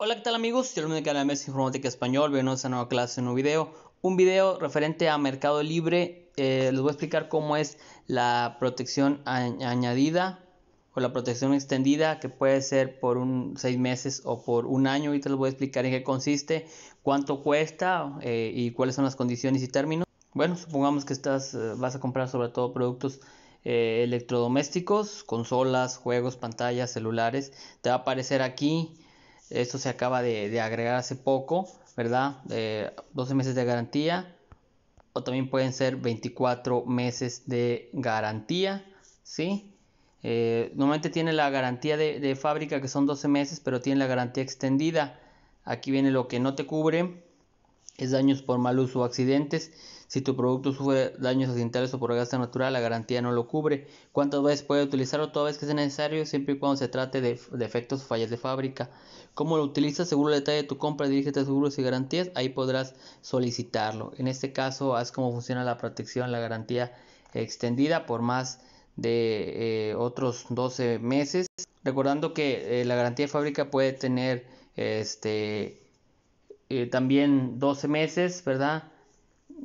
Hola, ¿qué tal amigos? Soy el alumno de canal Messi Informática Español. Bienvenidos a una nueva clase, un nuevo video. Un video referente a Mercado Libre. Eh, les voy a explicar cómo es la protección añadida o la protección extendida, que puede ser por un seis meses o por un año. Ahorita les voy a explicar en qué consiste, cuánto cuesta eh, y cuáles son las condiciones y términos. Bueno, supongamos que estás, eh, vas a comprar sobre todo productos electrodomésticos, consolas, juegos, pantallas, celulares. Te va a aparecer aquí esto se acaba de, agregar hace poco, ¿verdad? Eh, 12 meses de garantía. O también pueden ser 24 meses de garantía, ¿sí? Eh, normalmente tiene la garantía de, de, fábrica que son 12 meses, pero tiene la garantía extendida. Aquí viene lo que no te cubre, es daños por mal uso o accidentes. Si tu producto sufre daños accidentales o por gasto natural, la garantía no lo cubre. ¿Cuántas veces puede utilizarlo? Toda vez que sea necesario, siempre y cuando se trate de defectos o fallas de fábrica. ¿Cómo lo utilizas? Según el detalle de tu compra, dirígete a seguros y garantías. Ahí podrás solicitarlo. En este caso, haz cómo funciona la protección, la garantía extendida por más de eh, otros 12 meses. Recordando que eh, la garantía de fábrica puede tener este eh, también 12 meses, ¿verdad?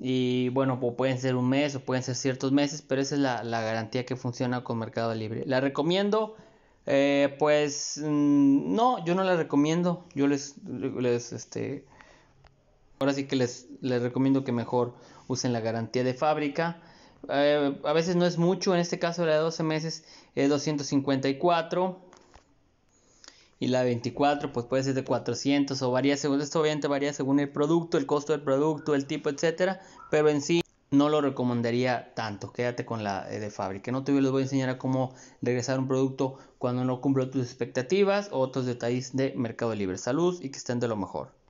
Y bueno, pueden ser un mes o pueden ser ciertos meses, pero esa es la, garantía que funciona con Mercado Libre. ¿La recomiendo? Eh, pues mm, no, yo no la recomiendo. Yo les, les este, ahora sí que les, les recomiendo que mejor usen la garantía de fábrica. Eh, a veces no es mucho, en este caso la de 12 meses es 254 y la 24 pues puede ser de 400 o varía según esto obviamente varía según el producto, el costo del producto, el tipo, etcétera, pero en sí no lo recomendaría tanto. Quédate con la eh, de fábrica. No te voy a enseñar a cómo regresar un producto cuando no cumple tus expectativas o otros detalles de Mercado Libre. Salud y que estén de lo mejor.